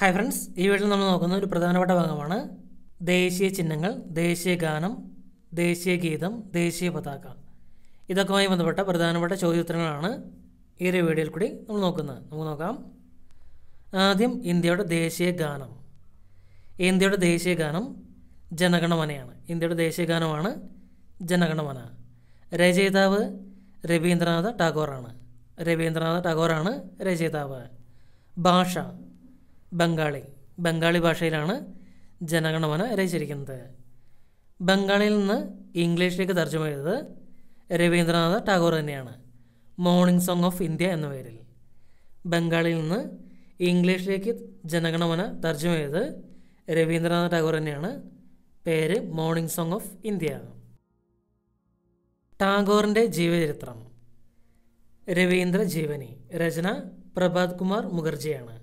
hi friends ഈ വീട്ടിൽ നമ്മൾ നോക്കുന്ന ഒരു പ്രധാനപ്പെട്ട ഭാഗമാണ് ദേശീയ ചിഹ്നങ്ങൾ ദേശീയ ഗാനം ദേശീയ ഗീതം ദേശീയ പതാക ഇതൊക്കെയുമായി ബന്ധപ്പെട്ട പ്രധാനപ്പെട്ട ചോദ്യോത്തരങ്ങളാണ് ഈ ഒരു വീഡിയോയിൽ കൂടി നമ്മൾ നോക്കുന്നത് നമുക്ക് നോക്കാം ആദ്യം ഇന്ത്യയുടെ ദേശീയ ഗാനം ഇന്ത്യയുടെ ദേശീയ ഗാനം ജനഗണമനയാണ് ഇന്ത്യയുടെ ദേശീയ ഗാനമാണ് ജനഗണമന രചയിതാവ് രവീന്ദ്രനാഥ ടാഗോറാണ് രവീന്ദ്രനാഥ ടാഗോറാണ് രചയിതാവ് ഭാഷ ബംഗാളി ബംഗാളി ഭാഷയിലാണ് ജനഗണമന രചിച്ചിരിക്കുന്നത് ബംഗാളിൽ നിന്ന് ഇംഗ്ലീഷിലേക്ക് തർജ്ജമ ചെയ്തത് രവീന്ദ്രനാഥ ടാഗോർ തന്നെയാണ് മോർണിംഗ് സോങ് ഓഫ് ഇന്ത്യ എന്ന പേരിൽ ബംഗാളിൽ നിന്ന് ഇംഗ്ലീഷിലേക്ക് ജനഗണമന തർജ്ജമ ചെയ്തത് രവീന്ദ്രനാഥ ടാഗോർ തന്നെയാണ് പേര് മോർണിംഗ് സോങ് ഓഫ് ഇന്ത്യ ടാഗോറിൻ്റെ ജീവചരിത്രം രവീന്ദ്ര ജീവനി രചന പ്രഭാത് കുമാർ മുഖർജിയാണ്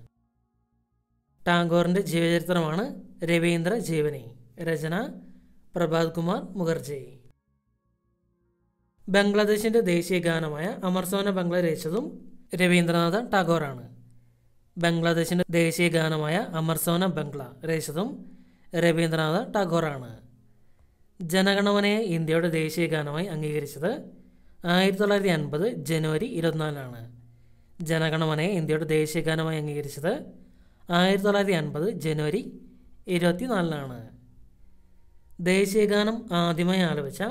ടാഗോറിൻ്റെ ജീവചരിത്രമാണ് രവീന്ദ്ര ജീവനി രചന പ്രഭാത് കുമാർ മുഖർജി ബംഗ്ലാദേശിൻ്റെ ദേശീയ ഗാനമായ അമർസോന ബംഗ്ല രചിച്ചതും രവീന്ദ്രനാഥ ടാഗോറാണ് ബംഗ്ലാദേശിൻ്റെ ദേശീയ ഗാനമായ അമർസോന ബംഗ്ല രചിച്ചതും രവീന്ദ്രനാഥ ടാഗോറാണ് ജനഗണമനയെ ഇന്ത്യയുടെ ദേശീയ ഗാനമായി അംഗീകരിച്ചത് ആയിരത്തി തൊള്ളായിരത്തി അൻപത് ജനുവരി ഇരുപത്തിനാലാണ് ജനഗണമനയെ ഇന്ത്യയുടെ ദേശീയ ഗാനമായി അംഗീകരിച്ചത് ആയിരത്തി തൊള്ളായിരത്തി അൻപത് ജനുവരി ഇരുപത്തി ഇരുപത്തിനാലിനാണ് ദേശീയഗാനം ആദ്യമായി ആലപിച്ച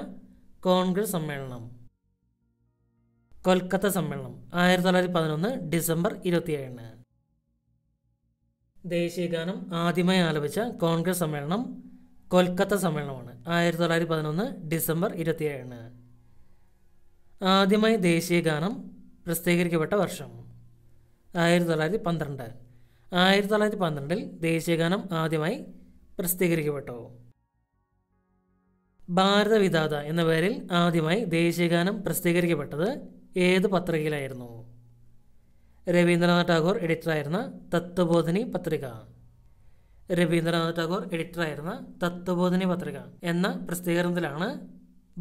കോൺഗ്രസ് സമ്മേളനം കൊൽക്കത്ത സമ്മേളനം ആയിരത്തി തൊള്ളായിരത്തി പതിനൊന്ന് ഡിസംബർ ഇരുപത്തിയേഴിന് ദേശീയഗാനം ആദ്യമായി ആലപിച്ച കോൺഗ്രസ് സമ്മേളനം കൊൽക്കത്ത സമ്മേളനമാണ് ആയിരത്തി തൊള്ളായിരത്തി പതിനൊന്ന് ഡിസംബർ ഇരുപത്തിയേഴിന് ആദ്യമായി ദേശീയഗാനം പ്രസിദ്ധീകരിക്കപ്പെട്ട വർഷം ആയിരത്തി തൊള്ളായിരത്തി പന്ത്രണ്ട് ആയിരത്തി തൊള്ളായിരത്തി പന്ത്രണ്ടിൽ ദേശീയഗാനം ആദ്യമായി പ്രസിദ്ധീകരിക്കപ്പെട്ടു ഭാരതവിധാത എന്ന പേരിൽ ആദ്യമായി ദേശീയഗാനം പ്രസിദ്ധീകരിക്കപ്പെട്ടത് ഏത് പത്രികയിലായിരുന്നു രവീന്ദ്രനാഥ് ടാഗോർ എഡിറ്ററായിരുന്ന തത്വബോധിനി പത്രിക രവീന്ദ്രനാഥ് ടാഗോർ എഡിറ്ററായിരുന്ന തത്വബോധിനി പത്രിക എന്ന പ്രസിദ്ധീകരണത്തിലാണ്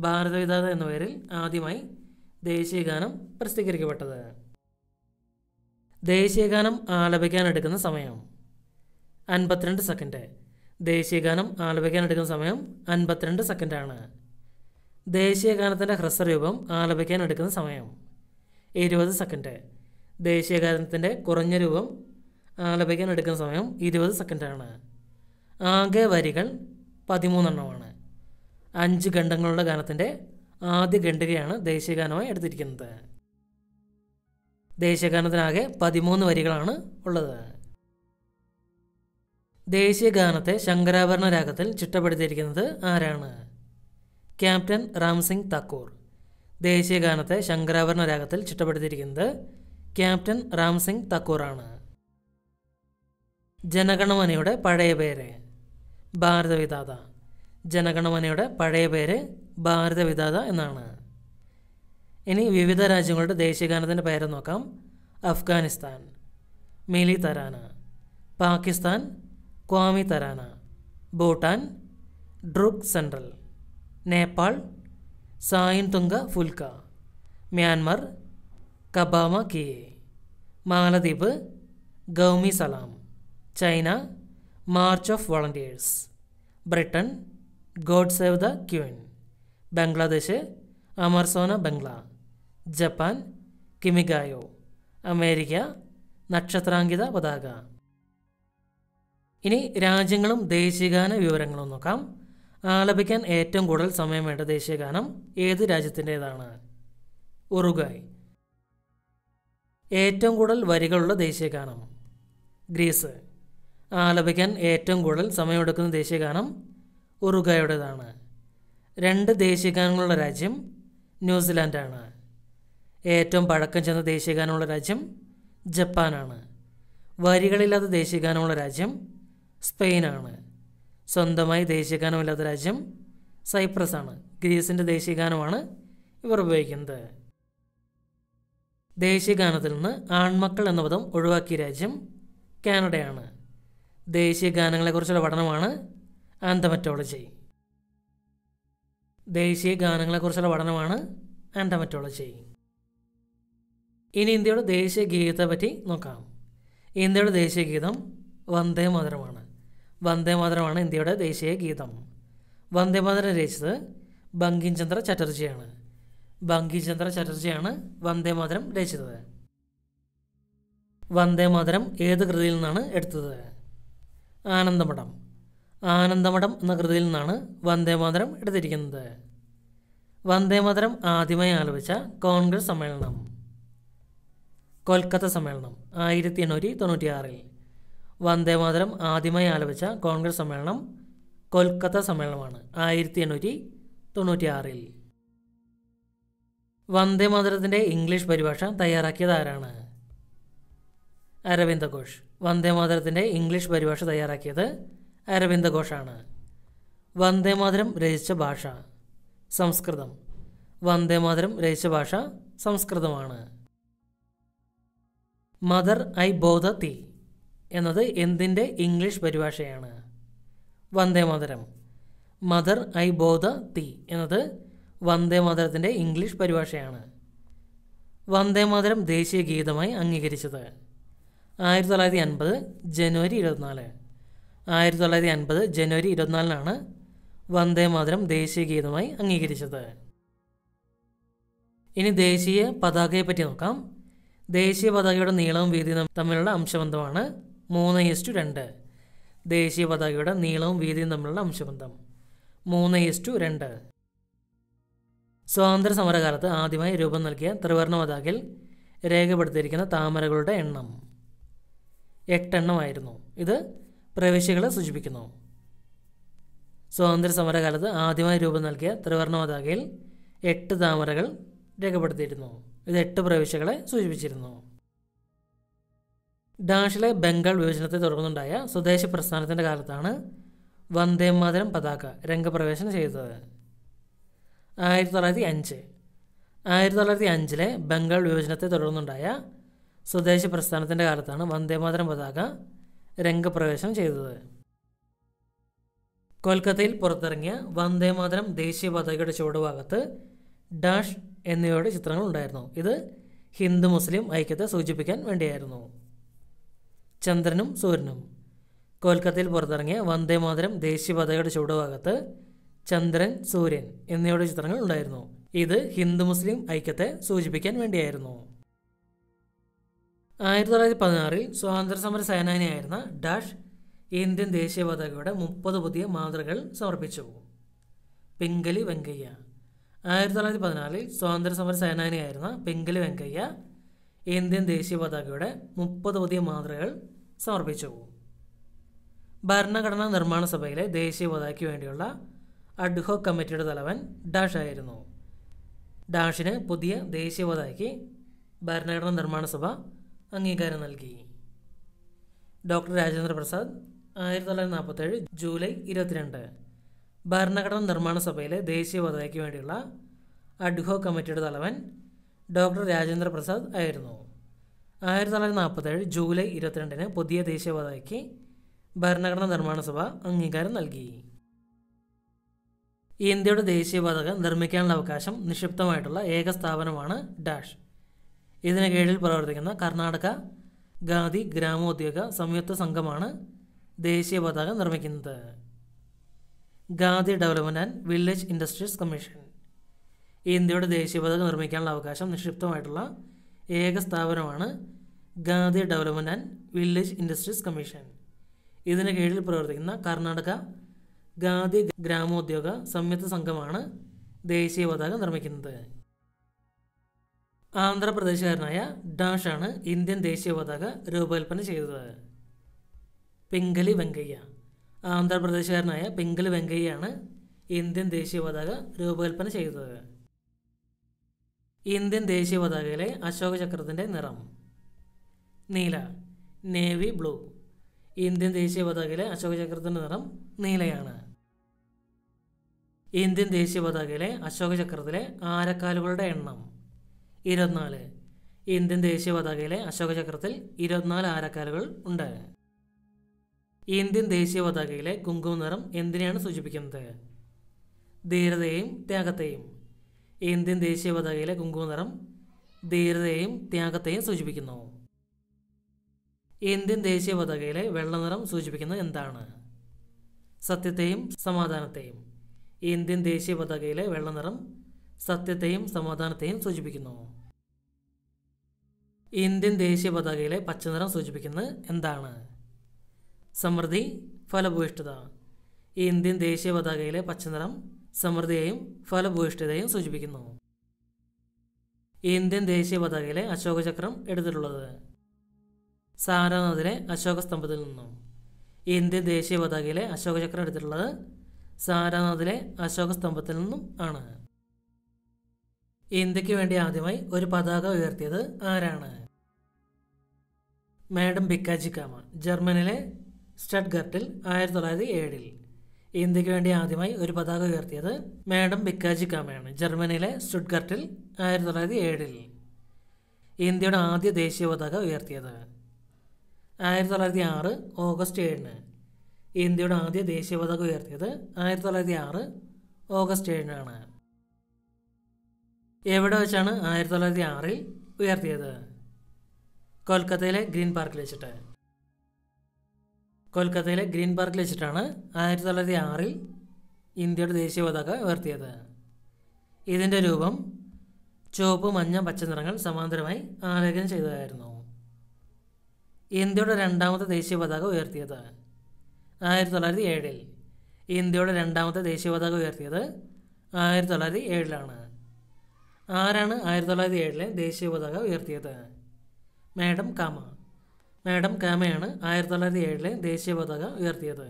ഭാരതവിധാത എന്ന പേരിൽ ആദ്യമായി ദേശീയഗാനം പ്രസിദ്ധീകരിക്കപ്പെട്ടത് ദേശീയഗാനം ആലപിക്കാൻ എടുക്കുന്ന സമയം അൻപത്തിരണ്ട് സെക്കൻഡ് ദേശീയഗാനം ആലപിക്കാൻ എടുക്കുന്ന സമയം അൻപത്തിരണ്ട് സെക്കൻഡാണ് ദേശീയഗാനത്തിൻ്റെ ഹ്രസ്വരൂപം ആലപിക്കാൻ എടുക്കുന്ന സമയം ഇരുപത് സെക്കൻഡ് ദേശീയഗാനത്തിൻ്റെ കുറഞ്ഞ രൂപം ആലപിക്കാൻ എടുക്കുന്ന സമയം ഇരുപത് സെക്കൻഡാണ് ആകെ വരികൾ പതിമൂന്നെണ്ണമാണ് അഞ്ച് ഖണ്ഡങ്ങളുള്ള ഗാനത്തിൻ്റെ ആദ്യ ഖണ്ഡികയാണ് ദേശീയഗാനമായി എടുത്തിരിക്കുന്നത് ദേശീയഗാനത്തിനാകെ പതിമൂന്ന് വരികളാണ് ഉള്ളത് ദേശീയഗാനത്തെ ശങ്കരാഭരണ രാഗത്തിൽ ചിട്ടപ്പെടുത്തിയിരിക്കുന്നത് ആരാണ് ക്യാപ്റ്റൻ റാംസിംഗ് താക്കൂർ ദേശീയഗാനത്തെ ശങ്കരാഭരണ രാഗത്തിൽ ചിട്ടപ്പെടുത്തിയിരിക്കുന്നത് ക്യാപ്റ്റൻ റാംസിംഗ് താക്കൂറാണ് ജനഗണമനയുടെ പഴയ പേര് ഭാരതവിദാത ജനഗണമനയുടെ പഴയ പേര് ഭാരതവിദാത എന്നാണ് ഇനി വിവിധ രാജ്യങ്ങളുടെ ദേശീയഗാനത്തിൻ്റെ പേര് നോക്കാം അഫ്ഗാനിസ്ഥാൻ മിലി തരാന പാകിസ്ഥാൻ ക്വാമി തരാന ഭൂട്ടാൻ ഡ്രുക് സെൻട്രൽ Nepal Sayaun Thunga Phulka Myanmar Kaba Ma Kyei മാലദ്വീപ് Gaumee Salaam China March of volunteers Britain God save the queen Bangladesh Amar Sonar Bangla Japan Kimigayo America നക്ഷത്രാങ്കിത പതാക ഇനി രാജ്യങ്ങളും ദേശീയഗാന വിവരങ്ങളും നോക്കാം ആലപിക്കാൻ ഏറ്റവും കൂടുതൽ സമയം വേണ്ട ദേശീയഗാനം ഏത് രാജ്യത്തിൻ്റേതാണ് ഉറുഗായ് ഏറ്റവും കൂടുതൽ വരികളുള്ള ദേശീയഗാനം ഗ്രീസ് ആലപിക്കാൻ ഏറ്റവും കൂടുതൽ സമയമെടുക്കുന്ന ദേശീയഗാനം ഉറുഗായുടേതാണ് രണ്ട് ദേശീയഗാനങ്ങളുള്ള രാജ്യം ന്യൂസിലാൻഡാണ് ഏറ്റവും പഴക്കം ചെന്ന ദേശീയഗാനമുള്ള രാജ്യം ജപ്പാനാണ് വരികളില്ലാത്ത ദേശീയഗാനമുള്ള രാജ്യം സ്പെയിനാണ് സ്വന്തമായി ദേശീയഗാനമില്ലാത്ത രാജ്യം സൈപ്രസ് ആണ് ഗ്രീസിൻ്റെ ദേശീയഗാനമാണ് ഇവർ ഉപയോഗിക്കുന്നത് ദേശീയഗാനത്തിൽ നിന്ന് ആൺമക്കൾ എന്ന പദം ഒഴിവാക്കിയ രാജ്യം കാനഡയാണ് ദേശീയഗാനങ്ങളെക്കുറിച്ചുള്ള പഠനമാണ് ആന്തമറ്റോളജി ദേശീയ ഗാനങ്ങളെക്കുറിച്ചുള്ള പഠനമാണ് ആൻഡമറ്റോളജി ഇനി ഇന്ത്യയുടെ ദേശീയ ഗീതത്തെ പറ്റി നോക്കാം ഇന്ത്യയുടെ ദേശീയ ഗീതം വന്ദേ മാതരമാണ് വന്ദേ മാതരമാണ് ഇന്ത്യയുടെ ദേശീയ ഗീതം വന്ദേ മാതരം രചിച്ചത് ബങ്കിം ചന്ദ്ര ബങ്കിംചന്ദ്ര ബങ്കിം ചന്ദ്ര വന്ദേ മാതരം രചിച്ചത് വന്ദേ മാതരം ഏത് കൃതിയിൽ നിന്നാണ് എടുത്തത് ആനന്ദമഠം ആനന്ദമഠം എന്ന കൃതിയിൽ നിന്നാണ് വന്ദേ മാതരം എടുത്തിരിക്കുന്നത് വന്ദേ മാതരം ആദ്യമായി ആലപിച്ച കോൺഗ്രസ് സമ്മേളനം കൊൽക്കത്ത സമ്മേളനം ആയിരത്തി എണ്ണൂറ്റി തൊണ്ണൂറ്റിയാറിൽ മാതരം ആദ്യമായി ആലപിച്ച കോൺഗ്രസ് സമ്മേളനം കൊൽക്കത്ത സമ്മേളനമാണ് ആയിരത്തി എണ്ണൂറ്റി തൊണ്ണൂറ്റിയാറിൽ മാതരത്തിൻ്റെ ഇംഗ്ലീഷ് പരിഭാഷ തയ്യാറാക്കിയത് ആരാണ് അരവിന്ദ ഘോഷ് മാതരത്തിൻ്റെ ഇംഗ്ലീഷ് പരിഭാഷ തയ്യാറാക്കിയത് അരവിന്ദ ഘോഷാണ് മാതരം രചിച്ച ഭാഷ സംസ്കൃതം വന്ദേ മാതരം രചിച്ച ഭാഷ സംസ്കൃതമാണ് മദർ ഐ ബോധ തീ എന്നത് എന്തിൻ്റെ ഇംഗ്ലീഷ് പരിഭാഷയാണ് Vande Mataram mother I bow to thee എന്നത് വന്ദേ മാതരത്തിൻ്റെ ഇംഗ്ലീഷ് പരിഭാഷയാണ് വന്ദേ മാതരം ദേശീയ ഗീതമായി അംഗീകരിച്ചത് ആയിരത്തി തൊള്ളായിരത്തി അൻപത് ജനുവരി ഇരുപത്തിനാല് ആയിരത്തി തൊള്ളായിരത്തി അൻപത് ജനുവരി ഇരുപത്തിനാലിനാണ് വന്ദേ മാതരം ദേശീയ ഗീതമായി അംഗീകരിച്ചത് ഇനി ദേശീയ പതാകയെ പറ്റി നോക്കാം ദേശീയ പതാകയുടെ നീളവും വീതിയും തമ്മിലുള്ള അംശബന്ധമാണ് മൂന്ന് ഈസ്റ്റു രണ്ട് ദേശീയ പതാകയുടെ നീളവും വീതിയും തമ്മിലുള്ള അംശബന്ധം മൂന്ന് ഈസ്റ്റു രണ്ട് സ്വാതന്ത്ര്യ സമരകാലത്ത് ആദ്യമായി രൂപം നൽകിയ ത്രിവർണ്ണ പതാകയിൽ രേഖപ്പെടുത്തിയിരിക്കുന്ന താമരകളുടെ എണ്ണം എട്ടെണ്ണമായിരുന്നു ഇത് പ്രവേശികളെ സൂചിപ്പിക്കുന്നു സ്വാതന്ത്ര്യ സമരകാലത്ത് ആദ്യമായി രൂപം നൽകിയ ത്രിവർണ്ണ പതാകയിൽ എട്ട് താമരകൾ രേഖപ്പെടുത്തിയിരുന്നു ഇത് എട്ട് പ്രവിശ്യകളെ സൂചിപ്പിച്ചിരുന്നു ഡാഷിലെ ബംഗാൾ വിഭജനത്തെ തുടർന്നുണ്ടായ സ്വദേശ പ്രസ്ഥാനത്തിൻ്റെ കാലത്താണ് വന്ദേമാതരം പതാക രംഗപ്രവേശനം ചെയ്തത് ആയിരത്തി തൊള്ളായിരത്തി അഞ്ച് ആയിരത്തി തൊള്ളായിരത്തി അഞ്ചിലെ ബംഗാൾ വിഭജനത്തെ തുടർന്നുണ്ടായ സ്വദേശ പ്രസ്ഥാനത്തിൻ്റെ കാലത്താണ് വന്ദേമാതരം പതാക രംഗപ്രവേശനം ചെയ്തത് കൊൽക്കത്തയിൽ പുറത്തിറങ്ങിയ വന്ദേമാതരം ദേശീയ പതാകയുടെ ചുവടുഭാഗത്ത് ഡാഷ് എന്നിവയുടെ ചിത്രങ്ങൾ ഉണ്ടായിരുന്നു ഇത് ഹിന്ദു മുസ്ലിം ഐക്യത്തെ സൂചിപ്പിക്കാൻ വേണ്ടിയായിരുന്നു ചന്ദ്രനും സൂര്യനും കൊൽക്കത്തയിൽ പുറത്തിറങ്ങിയ വന്ദേമാതരം ദേശീയപതയുടെ ചുവടുഭാഗത്ത് ചന്ദ്രൻ സൂര്യൻ എന്നിവയുടെ ചിത്രങ്ങൾ ഉണ്ടായിരുന്നു ഇത് ഹിന്ദു മുസ്ലിം ഐക്യത്തെ സൂചിപ്പിക്കാൻ വേണ്ടിയായിരുന്നു ആയിരത്തി തൊള്ളായിരത്തി പതിനാറിൽ സ്വാതന്ത്ര്യ സമര സേനാനിയായിരുന്ന ഡാഷ് ഇന്ത്യൻ ദേശീയ പതാകയുടെ മുപ്പത് പുതിയ മാതൃകകൾ സമർപ്പിച്ചു പിങ്കലി വെങ്കയ്യ ആയിരത്തി തൊള്ളായിരത്തി പതിനാലിൽ സ്വാതന്ത്ര്യ സമര സേനാനിയായിരുന്ന പെങ്കലി വെങ്കയ്യ ഇന്ത്യൻ ദേശീയ പതാകയുടെ മുപ്പത് പുതിയ മാതൃകകൾ സമർപ്പിച്ചു ഭരണഘടനാ നിർമ്മാണ സഭയിലെ ദേശീയ പതാകയ്ക്ക് വേണ്ടിയുള്ള അഡ്ഹോക് കമ്മിറ്റിയുടെ തലവൻ ഡാഷ് ആയിരുന്നു ഡാഷിന് പുതിയ ദേശീയ പതാകയ്ക്ക് ഭരണഘടനാ നിർമ്മാണ സഭ അംഗീകാരം നൽകി ഡോക്ടർ രാജേന്ദ്ര പ്രസാദ് ആയിരത്തി തൊള്ളായിരത്തി നാൽപ്പത്തേഴ് ജൂലൈ ഇരുപത്തിരണ്ട് ഭരണഘടനാ നിർമ്മാണ സഭയിലെ ദേശീയ പതാകയ്ക്ക് വേണ്ടിയുള്ള അഡ്ഹോ കമ്മിറ്റിയുടെ തലവൻ ഡോക്ടർ രാജേന്ദ്ര പ്രസാദ് ആയിരുന്നു ആയിരത്തി തൊള്ളായിരത്തി നാൽപ്പത്തേഴ് ജൂലൈ ഇരുപത്തിരണ്ടിന് പുതിയ ദേശീയ പതാകയ്ക്ക് ഭരണഘടനാ നിർമ്മാണ സഭ അംഗീകാരം നൽകി ഇന്ത്യയുടെ ദേശീയ പതാക നിർമ്മിക്കാനുള്ള അവകാശം നിക്ഷിപ്തമായിട്ടുള്ള ഏക സ്ഥാപനമാണ് ഡാഷ് ഇതിന് കീഴിൽ പ്രവർത്തിക്കുന്ന കർണാടക ഗാന്ധി ഗ്രാമോദ്യോഗ സംയുക്ത സംഘമാണ് ദേശീയ പതാക നിർമ്മിക്കുന്നത് Gandhi development and village industries commission ഇന്ത്യയുടെ ദേശീയ പതാക നിർമ്മിക്കാനുള്ള അവകാശം നിക്ഷിപ്തമായിട്ടുള്ള ഏക സ്ഥാപനമാണ് Gandhi development and village industries commission ഇതിന് കീഴിൽ പ്രവർത്തിക്കുന്ന കർണാടക ഗാന്ധി ഗ്രാമോദ്യോഗ സംയുക്ത സംഘമാണ് ദേശീയ പതാക നിർമ്മിക്കുന്നത് ആന്ധ്രാപ്രദേശുകാരനായ ഡാഷാണ് ഇന്ത്യൻ ദേശീയ പതാക രൂപകൽപ്പന ചെയ്തത് പിംഗലി വെങ്കയ്യ ആന്ധ്രാപ്രദേശുകാരനായ പിങ്കൽ വെങ്കയ്യാണ് ഇന്ത്യൻ ദേശീയ പതാക രൂപകൽപ്പന ചെയ്തത് ഇന്ത്യൻ ദേശീയ പതാകയിലെ അശോക ചക്രത്തിൻ്റെ നിറം നീല നേവി ബ്ലൂ ഇന്ത്യൻ ദേശീയ പതാകയിലെ അശോക ചക്രത്തിൻ്റെ നിറം നീലയാണ് ഇന്ത്യൻ ദേശീയ പതാകയിലെ അശോക ചക്രത്തിലെ ആരക്കാലുകളുടെ എണ്ണം ഇരുപത്തിനാല് ഇന്ത്യൻ ദേശീയ പതാകയിലെ അശോക ചക്രത്തിൽ ഇരുപത്തിനാല് ആരക്കാലുകൾ ഉണ്ട് ഇന്ത്യൻ ദേശീയ പതാകയിലെ കുങ്കുമ നിറം എന്തിനെയാണ് സൂചിപ്പിക്കുന്നത് ധീരതയും ത്യാഗത്തെയും ഇന്ത്യൻ ദേശീയ പതാകയിലെ കുങ്കുമ നിറം ധീരതയും ത്യാഗത്തെയും സൂചിപ്പിക്കുന്നു ഇന്ത്യൻ ദേശീയ പതാകയിലെ നിറം സൂചിപ്പിക്കുന്നത് എന്താണ് സത്യത്തെയും സമാധാനത്തെയും ഇന്ത്യൻ ദേശീയ പതാകയിലെ നിറം സത്യത്തെയും സമാധാനത്തെയും സൂചിപ്പിക്കുന്നു ഇന്ത്യൻ ദേശീയ പതാകയിലെ പച്ചനിറം സൂചിപ്പിക്കുന്നത് എന്താണ് സമൃദ്ധി ഫലഭൂയിഷ്ഠത ഇന്ത്യൻ ദേശീയ പതാകയിലെ പച്ചനിറം സമൃദ്ധിയെയും ഫലഭൂയിഷ്ഠതയെയും സൂചിപ്പിക്കുന്നു ഇന്ത്യൻ ദേശീയ പതാകയിലെ അശോകചക്രം എടുത്തിട്ടുള്ളത് സാരനാഥിലെ അശോക സ്തംഭത്തിൽ നിന്നും ഇന്ത്യൻ ദേശീയ പതാകയിലെ അശോകചക്രം എടുത്തിട്ടുള്ളത് സാരനാഥിലെ അശോക സ്തംഭത്തിൽ നിന്നും ആണ് ഇന്ത്യക്ക് വേണ്ടി ആദ്യമായി ഒരു പതാക ഉയർത്തിയത് ആരാണ് മാഡം ബിക്കാജി കാമ ജർമ്മനിലെ സ്റ്റഡ്ഗർട്ടിൽ ആയിരത്തി തൊള്ളായിരത്തി ഏഴിൽ ഇന്ത്യക്ക് വേണ്ടി ആദ്യമായി ഒരു പതാക ഉയർത്തിയത് മാഡം ബിക്കാജി കാമയാണ് ജർമ്മനിയിലെ സ്റ്റുഡ്ഗർട്ടിൽ ആയിരത്തി തൊള്ളായിരത്തി ഏഴിൽ ഇന്ത്യയുടെ ആദ്യ ദേശീയ പതാക ഉയർത്തിയത് ആയിരത്തി തൊള്ളായിരത്തി ആറ് ഓഗസ്റ്റ് ഏഴിന് ഇന്ത്യയുടെ ആദ്യ ദേശീയ പതാക ഉയർത്തിയത് ആയിരത്തി തൊള്ളായിരത്തി ആറ് ഓഗസ്റ്റ് ഏഴിനാണ് എവിടെ വെച്ചാണ് ആയിരത്തി തൊള്ളായിരത്തി ആറിൽ ഉയർത്തിയത് കൊൽക്കത്തയിലെ ഗ്രീൻ പാർക്കിൽ വെച്ചിട്ട് കൊൽക്കത്തയിലെ ഗ്രീൻ പാർക്കിൽ വെച്ചിട്ടാണ് ആയിരത്തി തൊള്ളായിരത്തി ആറിൽ ഇന്ത്യയുടെ ദേശീയ പതാക ഉയർത്തിയത് ഇതിൻ്റെ രൂപം ചുവപ്പ് മഞ്ഞ പച്ച നിറങ്ങൾ സമാന്തരമായി ആലേഖനം ചെയ്തതായിരുന്നു ഇന്ത്യയുടെ രണ്ടാമത്തെ ദേശീയ പതാക ഉയർത്തിയത് ആയിരത്തി തൊള്ളായിരത്തി ഏഴിൽ ഇന്ത്യയുടെ രണ്ടാമത്തെ ദേശീയ പതാക ഉയർത്തിയത് ആയിരത്തി തൊള്ളായിരത്തി ഏഴിലാണ് ആരാണ് ആയിരത്തി തൊള്ളായിരത്തി ഏഴിലെ ദേശീയ പതാക ഉയർത്തിയത് മാഡം കാമ മാഡം കാമയാണ് ആയിരത്തി തൊള്ളായിരത്തി ഏഴിലെ ദേശീയ പതാക ഉയർത്തിയത്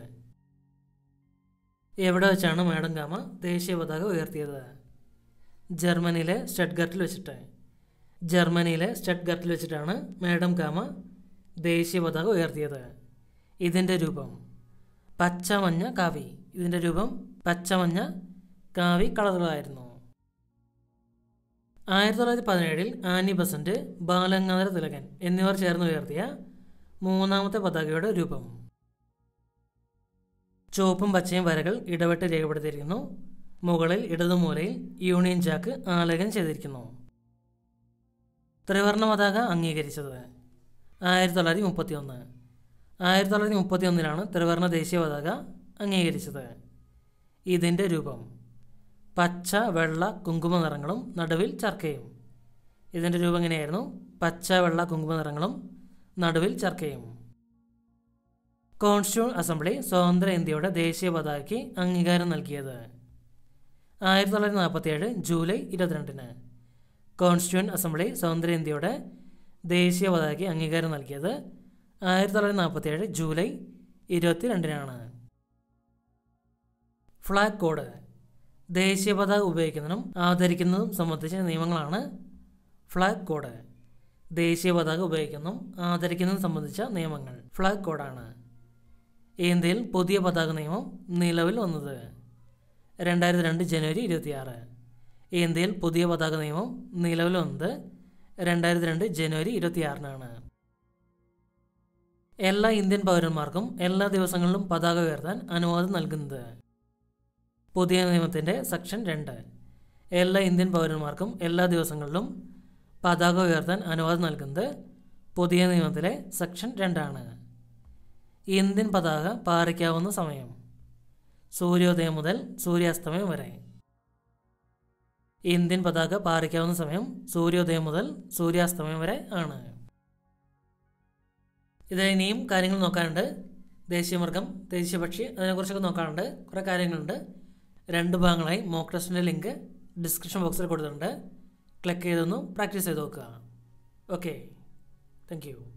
എവിടെ വെച്ചാണ് മാഡം കാമ ദേശീയ പതാക ഉയർത്തിയത് ജർമ്മനിയിലെ സ്റ്റഡ്ഗർട്ടിൽ വെച്ചിട്ട് ജർമ്മനിയിലെ സ്റ്റഡ്ഗർട്ടിൽ വെച്ചിട്ടാണ് മാഡം കാമ ദേശീയ പതാക ഉയർത്തിയത് ഇതിൻ്റെ രൂപം പച്ചമഞ്ഞ കാവി ഇതിൻ്റെ രൂപം പച്ചമഞ്ഞ കാവി കളറുകളായിരുന്നു ആയിരത്തി തൊള്ളായിരത്തി പതിനേഴിൽ ആനി ബസന്റ് ബാലഗംഗാധര തിലകൻ എന്നിവർ ചേർന്ന് ഉയർത്തിയ മൂന്നാമത്തെ പതാകയുടെ രൂപം ചുവപ്പും പച്ചയും വരകൾ ഇടവിട്ട് രേഖപ്പെടുത്തിയിരിക്കുന്നു മുകളിൽ ഇടതുമൂലയിൽ യൂണിയൻ ജാക്ക് ആലേഖനം ചെയ്തിരിക്കുന്നു ത്രിവർണ പതാക അംഗീകരിച്ചത് ആയിരത്തി തൊള്ളായിരത്തി മുപ്പത്തി ഒന്ന് ആയിരത്തി തൊള്ളായിരത്തി മുപ്പത്തി ഒന്നിലാണ് ത്രിവർണ ദേശീയ പതാക അംഗീകരിച്ചത് ഇതിൻ്റെ രൂപം പച്ച വെള്ള കുങ്കുമ നിറങ്ങളും നടുവിൽ ചർക്കയും ഇതിൻ്റെ രൂപം എങ്ങനെയായിരുന്നു പച്ച വെള്ള കുങ്കുമ നിറങ്ങളും നടുവിൽ ചർച്ച ചെയ്യും കോൺസ്റ്റിറ്റ്യൂൺ അസംബ്ലി സ്വതന്ത്ര ഇന്ത്യയുടെ ദേശീയ പതാകയ്ക്ക് അംഗീകാരം നൽകിയത് ആയിരത്തി തൊള്ളായിരത്തി നാൽപ്പത്തിയേഴ് ജൂലൈ ഇരുപത്തിരണ്ടിന് കോൺസ്റ്റിറ്റ്യൂൺ അസംബ്ലി സ്വതന്ത്ര ഇന്ത്യയുടെ ദേശീയ പതാകയ്ക്ക് അംഗീകാരം നൽകിയത് ആയിരത്തി തൊള്ളായിരത്തി നാൽപ്പത്തിയേഴ് ജൂലൈ ഇരുപത്തിരണ്ടിനാണ് ഫ്ളാഗ് കോഡ് ദേശീയ പതാക ഉപയോഗിക്കുന്നതിനും ആദരിക്കുന്നതും സംബന്ധിച്ച നിയമങ്ങളാണ് ഫ്ളാഗ് കോഡ് ദേശീയ പതാക ഉപയോഗിക്കുന്നു ആചരിക്കുന്നത് സംബന്ധിച്ച നിയമങ്ങൾ ഫ്ലാഗ് കോഡാണ് ഇന്ത്യയിൽ പുതിയ പതാക നിയമം നിലവിൽ വന്നത് രണ്ടായിരത്തി രണ്ട് ജനുവരി ഇരുപത്തിയാറ് ഇന്ത്യയിൽ പുതിയ പതാക നിയമം നിലവിൽ വന്നത് രണ്ടായിരത്തി രണ്ട് ജനുവരി ഇരുപത്തിയാറിനാണ് എല്ലാ ഇന്ത്യൻ പൗരന്മാർക്കും എല്ലാ ദിവസങ്ങളിലും പതാക ഉയർത്താൻ അനുവാദം നൽകുന്നത് പുതിയ നിയമത്തിൻ്റെ സെക്ഷൻ രണ്ട് എല്ലാ ഇന്ത്യൻ പൗരന്മാർക്കും എല്ലാ ദിവസങ്ങളിലും പതാക ഉയർത്താൻ അനുവാദം നൽകുന്നത് പുതിയ നിയമത്തിലെ സെക്ഷൻ രണ്ടാണ് ഇന്ത്യൻ പതാക പാറിക്കാവുന്ന സമയം സൂര്യോദയം മുതൽ സൂര്യാസ്തമയം വരെ ഇന്ത്യൻ പതാക പാറിക്കാവുന്ന സമയം സൂര്യോദയം മുതൽ സൂര്യാസ്തമയം വരെ ആണ് ഇത് ഇനിയും കാര്യങ്ങൾ നോക്കാനുണ്ട് ദേശീയമൃഗം ദേശീയപക്ഷി അതിനെക്കുറിച്ചൊക്കെ നോക്കാനുണ്ട് കുറേ കാര്യങ്ങളുണ്ട് രണ്ട് ഭാഗങ്ങളായി മോക്ക് ടെസ്റ്റിൻ്റെ ലിങ്ക് ഡിസ്ക്രിപ്ഷൻ ബോക്സിൽ കൊടുത്തിട്ടുണ്ട് ക്ലിക്ക് ചെയ്തൊന്ന് പ്രാക്ടീസ് ചെയ്ത് നോക്കുക ഓക്കെ താങ്ക്